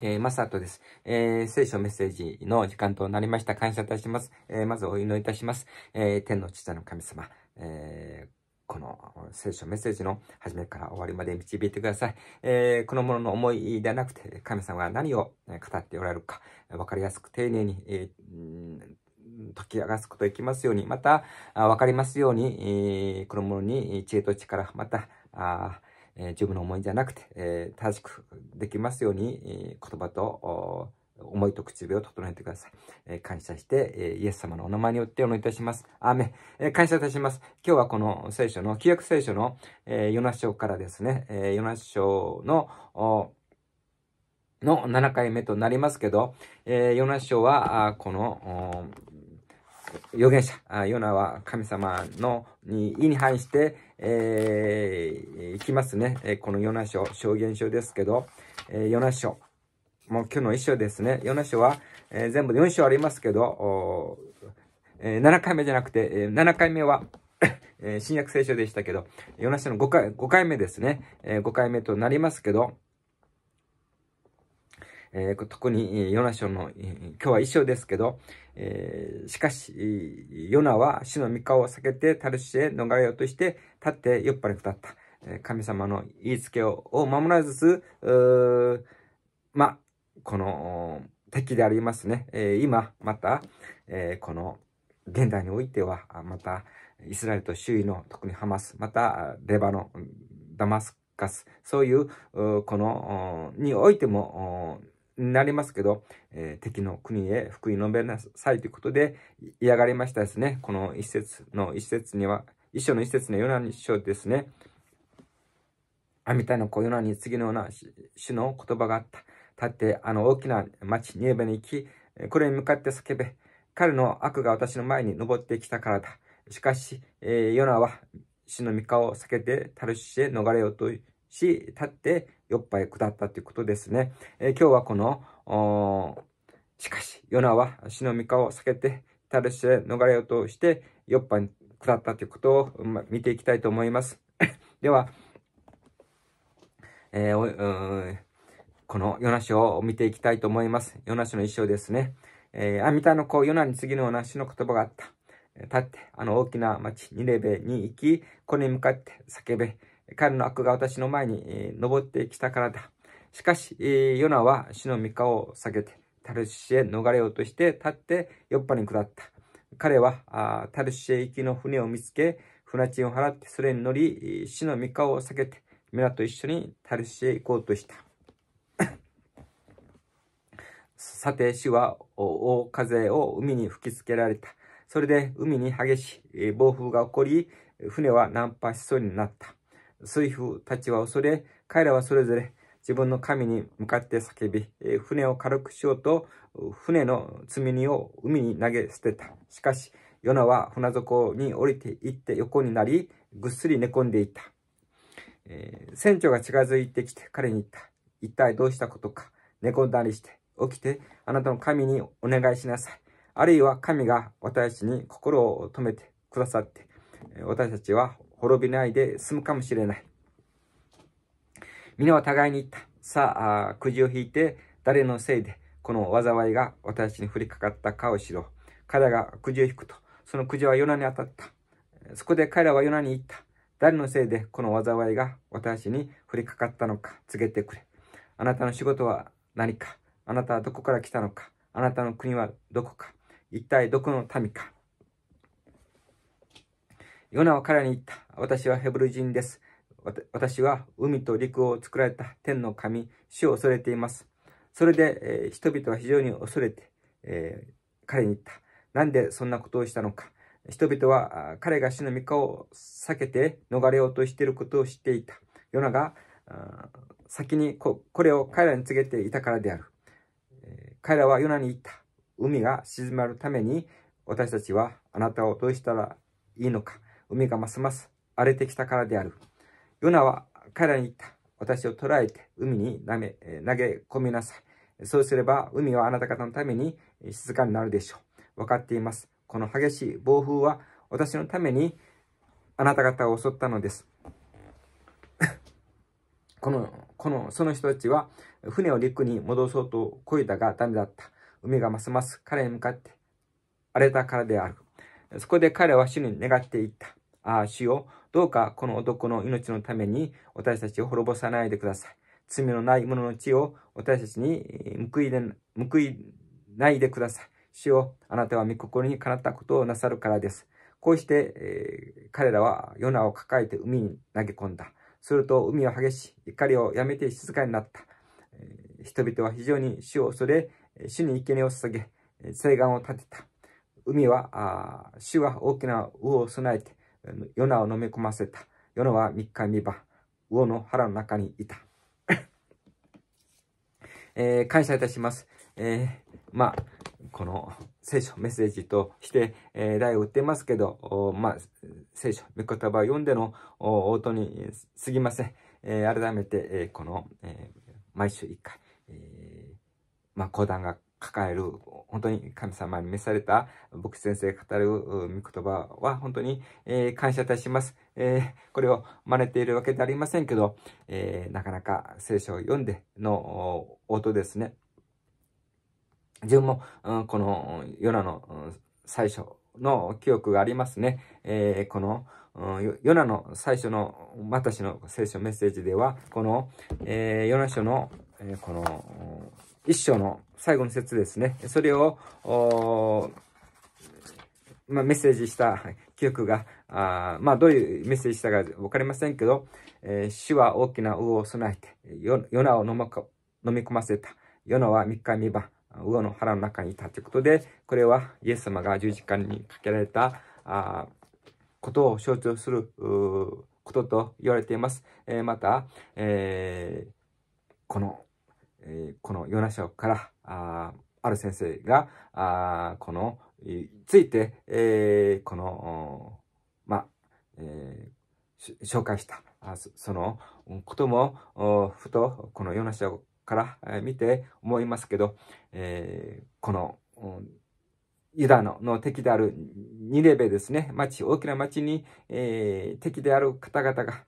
えー、マサトです。えー、聖書メッセージの時間となりました。感謝いたします。えー、まずお祈りいたします。えー、天の父の神様、えー、この聖書メッセージの始めから終わりまで導いてください。えー、このものの思いではなくて、神様が何を語っておられるか、わかりやすく丁寧に、えー解き明かすことできますように、また、わかりますように、えー、このものに知恵と力、また、あえー、自分の思いじゃなくて、えー、正しくできますように、えー、言葉と思いと口笛を整えてください。え感謝して、えイエス様のお名前によってお祈りいたします。アーメン、え感謝いたします。今日はこの聖書の、旧約聖書の、えヨナ書からですね、えヨナ書の、の7回目となりますけど、えヨナ書は、この、預言者、ヨナは神様のに意に反して、えー、いきますね。このヨナ書、証言書ですけど、えー、ヨナ書、もう今日の一章ですね。ヨナ書は、えー、全部で4章ありますけど、えー、7回目じゃなくて、えー、7回目は新約聖書でしたけど、ヨナ書の5回 ,5 回目ですね、えー。5回目となりますけど、えー、特にヨナ書の、えー、今日は一章ですけど、えー、しかし、ヨナは死の御顔を避けてタルシへ逃れようとして立って酔っ払い下った。神様の言いつけを守らずつ、ま、この敵でありますね。えー、今、また、えー、この現代においては、また、イスラエルと周囲の、特にハマス、また、レバノン、ダマスカス、そういう、この、においても、になりますけど、えー、敵の国へ福井述べなさいということで嫌がりましたですね。この一節の一節には、一章の一節のヨナ一章ですね。アミタイの子ヨナに次のような主の言葉があった。立ってあの大きな町ニエベに行き、これに向かって叫べ。彼の悪が私の前に登ってきたからだ。しかし、えー、ヨナは死の御顔を避けてタルシへ逃れようとし、立って酔っぱい下ったということですね。えー、今日はこの、しかし、ヨナは死の御顔を避けて、垂ルして逃れようとして、酔っぱいに下ったということを、ま、見ていきたいと思います。では、えー、このヨナ書を見ていきたいと思います。ヨナ書の一章ですね。えー、アミタの子、ヨナに次のような死の言葉があった。立って、あの大きな町ニレベに行き、子に向かって叫べ。彼の悪が私の前に登ってきたからだ。しかし、ヨナは死の御顔を下げて、タルシへ逃れようとして立ってヨッパに下った。彼はタルシへ行きの船を見つけ、船賃を払ってそれに乗り、死の御顔を下げて、皆と一緒にタルシへ行こうとした。さて、死は大風を海に吹きつけられた。それで海に激しい暴風が起こり、船は難破しそうになった。水夫たちは恐れ、彼らはそれぞれ自分の神に向かって叫び、船を軽くしようと、船の積み荷を海に投げ捨てた。しかし、ヨナは船底に降りていって横になり、ぐっすり寝込んでいた。えー、船長が近づいてきて彼に言った。一体どうしたことか。寝込んだりして、起きてあなたの神にお願いしなさい。あるいは神が私に心を止めてくださって、私たちは滅びないで済むかもしれない。皆は互いに言った。さあ、くじを引いて、誰のせいで、この災いが私に降りかかったかを知ろう。彼らがくじを引くと、そのくじはヨナに当たった。そこで彼らはヨナに言った。誰のせいでこの災いが私に降りかかったのか告げてくれ。あなたの仕事は何かあなたはどこから来たのかあなたの国はどこか一体どこの民かヨナは彼に言った。私はヘブル人です。私は海と陸を作られた天の神、主を恐れています。それで、えー、人々は非常に恐れて、えー、彼に言った。なんでそんなことをしたのか。人々は彼が死の御顔を避けて逃れようとしていることを知っていた。ヨナが先にこれを彼らに告げていたからである。彼らはヨナに言った。海が静まるために私たちはあなたをどうしたらいいのか。海がますます荒れてきたからである。ヨナは彼らに言った。私を捕らえて海に投げ込みなさい。そうすれば海はあなた方のために静かになるでしょう。分かっています。この激しい暴風は私のためにあなた方を襲ったのです。この、この、その人たちは船を陸に戻そうとこいだがダメだった。海がますます彼に向かって荒れたからである。そこで彼は主に願っていった。ああ、主よ、どうかこの男の命のために私たちを滅ぼさないでください。罪のない者の血を私たちに報いで報いないでください。主よ、あなたは御心にかなったことをなさるからです。こうして、えー、彼らはヨナを抱えて海に投げ込んだ。すると海は激しい。怒りをやめて静かになった。えー、人々は非常に主を恐れ、主に生贄を捧げ、誓願を立てた。海は、主は大きな魚を備えて、ヨナを飲み込ませた。ヨナは三日三晩、魚の腹の中にいた。えー、感謝いたします。えー、まあ、この聖書メッセージとして、えー、題を売ってますけど、まあ、聖書、御言葉を読んでの応答にすぎません。えー、改めて、えー、この、えー、毎週一回、えー、まあ、講談が抱える本当に神様に召された牧師先生が語る御言葉は本当に、えー、感謝いたします。えー、これを真似ているわけではありませんけど、えー、なかなか聖書を読んでの音ですね。自分も、うん、このヨナの、うん、最初の記憶がありますね。えー、この、うん、ヨナの最初の私の聖書メッセージでは、この、えー、ヨナ書の、えー、この一章の最後の説ですね。それを、まあ、メッセージした記憶が、あまあ、どういうメッセージしたかわかりませんけど、えー、主は大きな魚を備えて、ヨナを飲飲み込ませた。ヨナは3日三晩、魚の腹の中にいたということで、これはイエス様が十字架にかけられたあことを象徴することと言われています。えー、また、えー、このえー、このヨナ書からあある先生があこのついて、えー、このまあ、えー、紹介したあそのこともふとこのヨナ書から見て思いますけど、えー、このユダのの敵であるニレベですね、町、大きな町に、えー、敵である方々が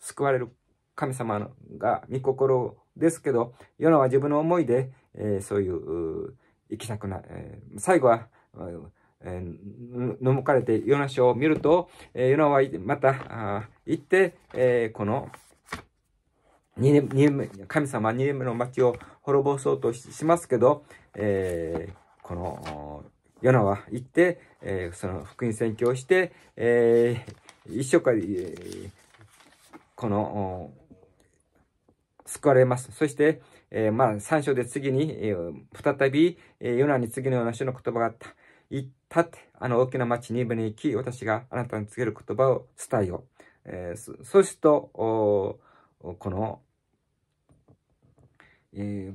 救われる神様が御心ですけど、世のは自分の思いで、えー、そういう、生きなくな、えー、最後は、えー、むかれてヨナ書を見ると、えー、ヨナはまた行って、えー、この神様2年目の町を滅ぼそうとしますけど、えー、このヨナは行って、えー、その福音宣教して、えー、一生から、この救われます。そして、えー、まあ、3章で次に、えー、再び、えー、ヨナに次のような種の言葉があった。行ったって、あの大きな町にーに行き、私があなたに告げる言葉を伝えよう。えー、そうすると、この、えー、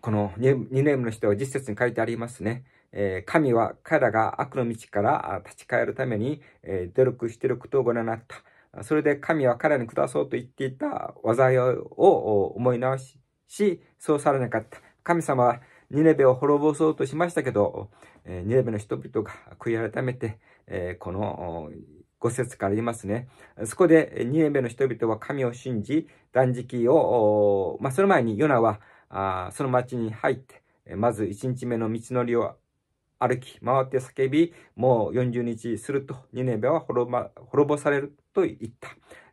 この年の人は実説に書いてありますね。えー、神は彼らが悪の道から立ち返るために、えー、努力していることをご覧になった。それで神は彼に下そうと言っていた災いを思い直し、し、そうされなかった。神様はニネベを滅ぼそうとしましたけど、えニネベの人々が悔い改めて、えこの五節から言いますね。そこでニネベの人々は神を信じ、断食を、まあ、その前にヨナはあその町に入って、まず1日目の道のりを歩き回って叫び、もう40日するとニネベは滅滅ぼされると言っ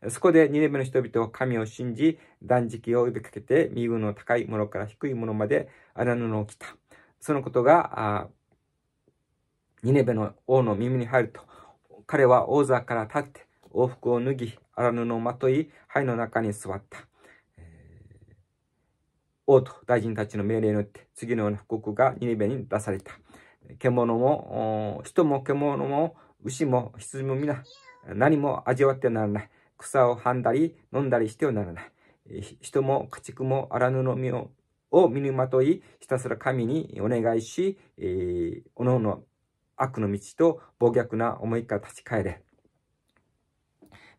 た。そこでニネベの人々は神を信じ、断食を呼びかけて、身分の高いものから低いものまで荒布を着た。そのことが、ニネベの王の耳に入ると、彼は王座から立って、王服を脱ぎ、荒布をまとい、灰の中に座った。王と大臣たちの命令によって次のような布告がニネベに出された。獣も、人も獣も、牛も羊も皆、何も味わってならない。草をはんだり、飲んだりしてはならない。人も家畜も荒布の身をを身にまとい、ひたすら神にお願いし、えー、おのおの悪の道と暴虐な思いから立ち返れ。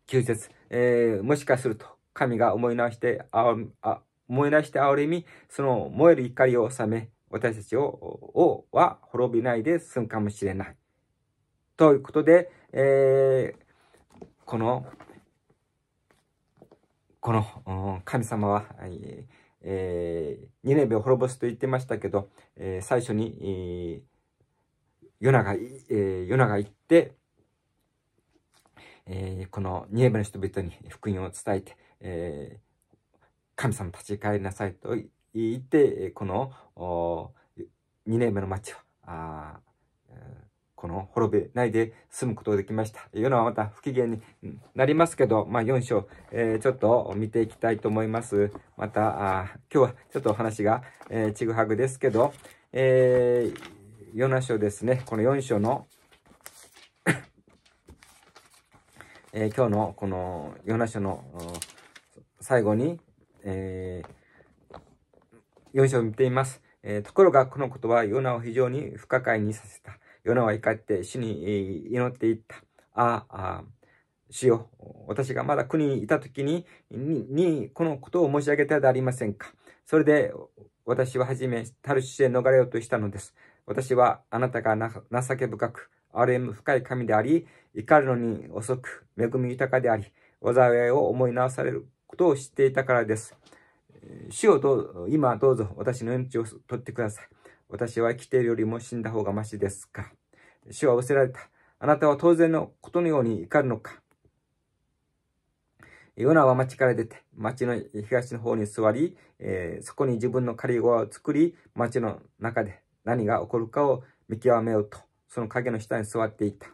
休節、えー、もしかすると神が思い直してあ、あ、思い出して憐れみ、その燃える怒りを収め、私たちを、をは滅びないで済むかもしれない。ということで、えー、この、この神様は、えー、ニネベを滅ぼすと言ってましたけど、えー、最初に、えー、ヨナが、えー、ヨナが行って、えー、このニネベの人々に福音を伝えて、えー、神様立ち返りなさいと言って、この2年目の町を、この滅びないで済むことができました。というのはまた不機嫌になりますけど、まあ4章、えー、ちょっと見ていきたいと思います。また、あ今日はちょっとお話が、えー、ちぐはぐですけど、えー、4章ですね、この4章のえー、今日のこの4章の最後に、えー4章を見ています。えー、ところがこのことはヨナを非常に不可解にさせた。ヨナは怒って主に祈っていった。ああ、主よ、私がまだ国にいた時にに、このことを申し上げたでありませんか。それで私ははじめ、タルシへ逃れようとしたのです。私はあなたが情け深く、RM 深い神であり、怒るのに遅く、恵み豊かであり、災いを思い直されることを知っていたからです。主よと、今どうぞ私の命を取ってください。私は生きているよりも死んだ方がましですか。主は仰せられた。あなたは当然のことのように怒るのか。ヨナは町から出て、町の東の方に座り、えー、そこに自分の仮小屋を作り、町の中で何が起こるかを見極めようと、その影の下に座っていた。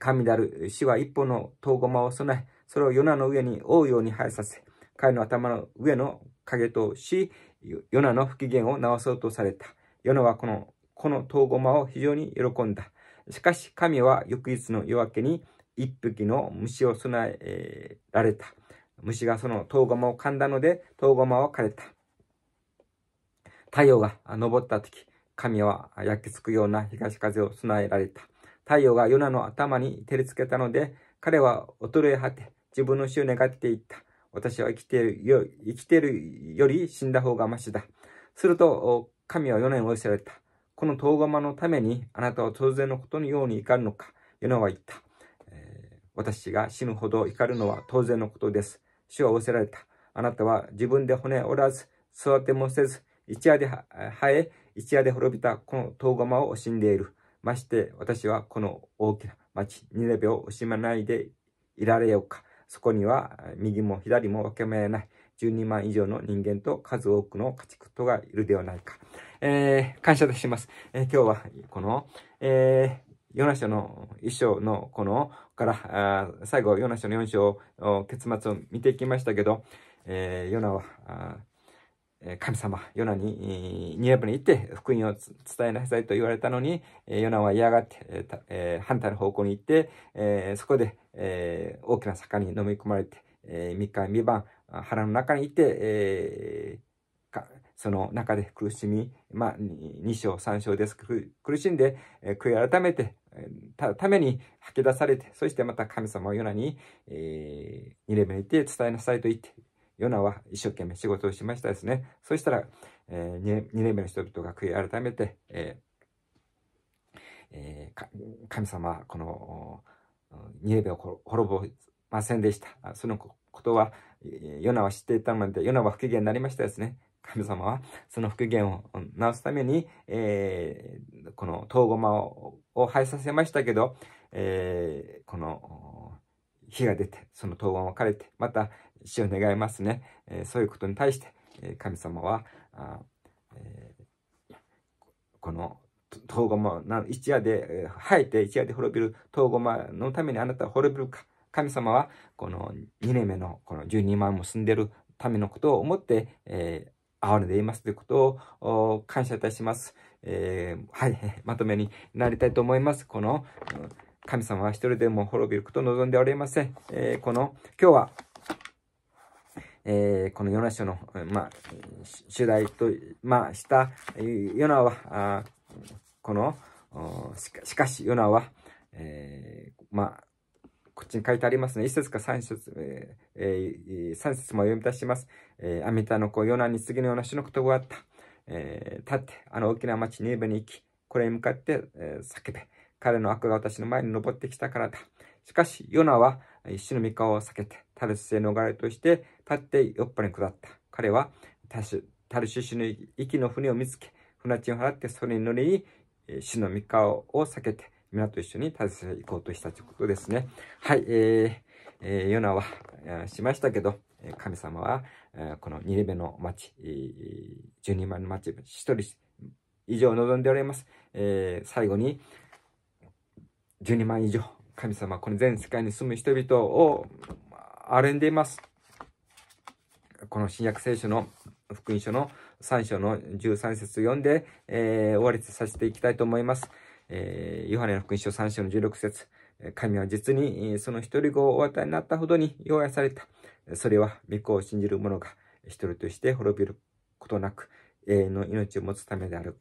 神である死は一本の遠駒を備え、それをヨナの上に覆うように生えさせ、彼の頭の上の影とし、ヨナの不機嫌を直そうとされた。ヨナはこの、このトウゴマを非常に喜んだ。しかし神は翌日の夜明けに一匹の虫を備えられた。虫がそのトウゴマを噛んだので、トウゴマは枯れた。太陽が昇った時、神は焼きつくような東風を備えられた。太陽がヨナの頭に照りつけたので、彼は衰え果て、自分の死を願っていった。私は生きているよ、生きているより死んだ方がましだ。すると、神は4年を寄せられた。この遠釜のためにあなたは当然のことのように怒るのか。ヨナは言った、えー、私が死ぬほど怒るのは当然のことです。主は仰せられた。あなたは自分で骨折らず、育てもせず、一夜で生え、一夜で滅びたこの遠釜を惜しんでいる。まして私はこの大きな町ニネベを惜しまないでいられようか。そこには右も左も分け目ない12万以上の人間と数多くの家畜とがいるではないか。えー、感謝いたします。えー、今日はこの、えー、ヨナ書の一章のこのから、最後ヨナ書の四章、結末を見ていきましたけど、えー、ヨナは、神様、ヨナに、ニネブに行って福音を伝えなさいと言われたのに、ヨナは嫌がって、反対の方向に行って、そこで大きな坂に飲み込まれて、三日三晩腹の中に行って、その中で苦しみ、まあ、2章3章です苦しんで悔い改めてたために吐き出されてそしてまた神様をヨナに、えー、2年目にて伝えなさいと言ってヨナは一生懸命仕事をしましたですね。そしたら、えー、2, 年目の人々が悔い改めて、えーえー、神様はこの二年目を滅ぼませんでした。そのことは、ヨナは知っていたので、ヨナは復元になりましたですね。神様はその復元を直すために、えー、このトウゴマをを廃させましたけど、えー、この火が出て、その答案を枯れて、また死を願いますね。えそういうことに対して、え神様は、あえー、このトウゴマ一夜で、生えて一夜で滅びるトウゴマのためにあなたは滅びるか。神様は、この2年目の、この12万も住んでるためのことを思って、えー、哀れでいますということを感謝いたします。えー、はい、まとめになりたいと思います。この、うん神様は一人でも滅びることを望んでおりません。えー、この、今日は、えー、このヨナ書の、まあ、主題と、まあ、した、ヨナは、あこの、しかし、ヨナは、えー、まあ、こっちに書いてありますね。一節か三節、えー、えー、三節も読み出します。えー、アミタの子、ヨナに次のような種の言葉があった。えー、立って、あの大きな町、ニーベに行き、これに向かって、えー、叫べ。彼の悪が私の前に登ってきたからだ。しかし、ヨナは死の三河を避けて、タルスへ逃れとして立ってヨッパに下った。彼はタルシシの息の船を見つけ、船賃を払ってそれに乗り死の三河を避けて、皆と一緒にタルスへ行こうとしたということですね。はい、えー、ヨナは、しましたけど、神様は、この二レベの町、12万の町、一人以上望んでおります。えー、最後に、12万以上、神様、この全世界に住む人々を歩んでいます。この新約聖書の福音書の3章の13節読んで、えー、終わりさせていきたいと思います。えー、ヨハネの福音書3章の16節神は実にその一人子をお与えになったほどに弱やされた。それは御子を信じる者が一人として滅びることなく、永遠の命を持つためである。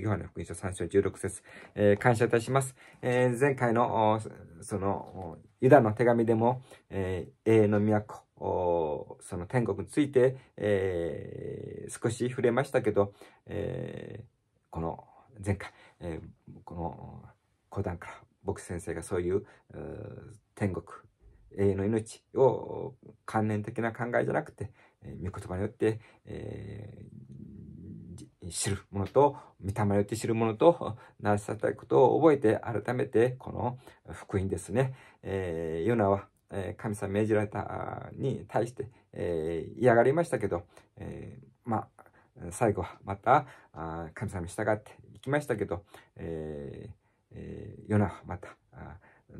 ヨハネ福音書3章16節、えー、感謝いたします。えー、前回の、その、ユダの手紙でも、えー、永遠の都、その天国について、えー、少し触れましたけど、えー、この、前回、えー、この、講談から僕先生がそういう、天国、永遠の命を関連的な考えじゃなくて、えー、御言葉によって、えー、知るものと、見た目によって知るものと、なしさたいことを覚えて、改めて、この福音ですね。えー、ヨナは、え神様命じられたに対して、えー、嫌がりましたけど、えー、まあ、最後はまた、神様に従っていきましたけど、えー、ヨナはまた、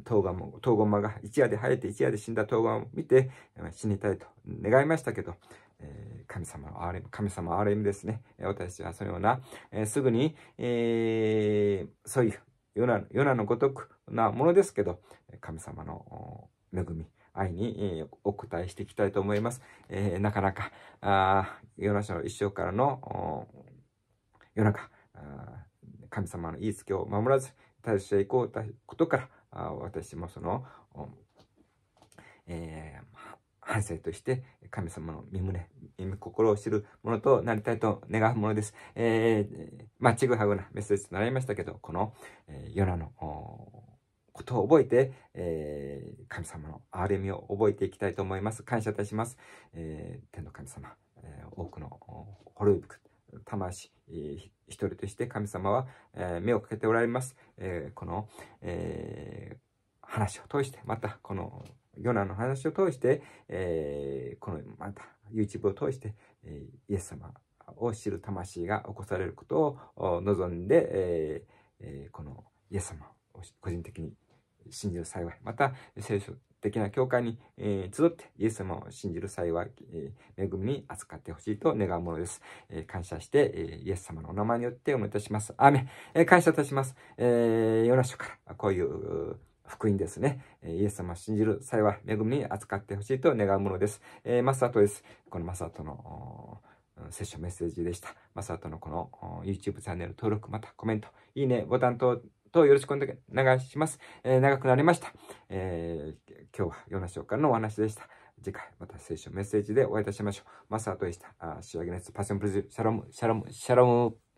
東ガモ、東ゴマが一夜で生えて一夜で死んだ東ガを見て、死にたいと願いましたけど、え神様のれみ、神様 RM ですね。私はそのような、えすぐに、えそういうヨナヨナのごとくなものですけど、神様の恵み、愛にお応えしていきたいと思います。えー、なかなか、ヨナ書の一生からの夜中、神様の言いつけを守らず、対していこうということから、私もその、えー反省として神様の身胸、身心を知るものとなりたいと願うものです。えー、まあ、ちぐはぐなメッセージとなりましたけど、この、えー、ヨナのことを覚えて、えー、神様の憐れみを覚えていきたいと思います。感謝いたします。えー、天の神様、え多くの滅びく魂、一人として神様は、え目をかけておられます。えこの、え話を通して、またこのヨナの話を通して、えー、このまた YouTube を通して、えー、イエス様を知る魂が起こされることを望んで、えーこのイエス様を個人的に信じる幸いまた聖書的な教会に、えー、集ってイエス様を信じる幸い、えー、恵みに扱ってほしいと願うものです、えー、感謝して、えー、イエス様のお名前によってお願いいたしますアメえー、感謝いたします、えー、ヨナ書からこういう福音ですね。イエス様を信じる際は恵みに扱ってほしいと願うものです。えー、マサトです。このマサトのセッションメッセージでした。マサトのこの YouTube チャンネル登録、またコメント、いいね、ボタンと、とよろしくお願いします。えー、長くなりました。えー、今日はヨナ書かのお話でした。次回またセッションメッセージでお会いいたしましょう。マサトでした。あ仕上げのやつ、パッションプレゼン、シャロム、シャロム、シャロム。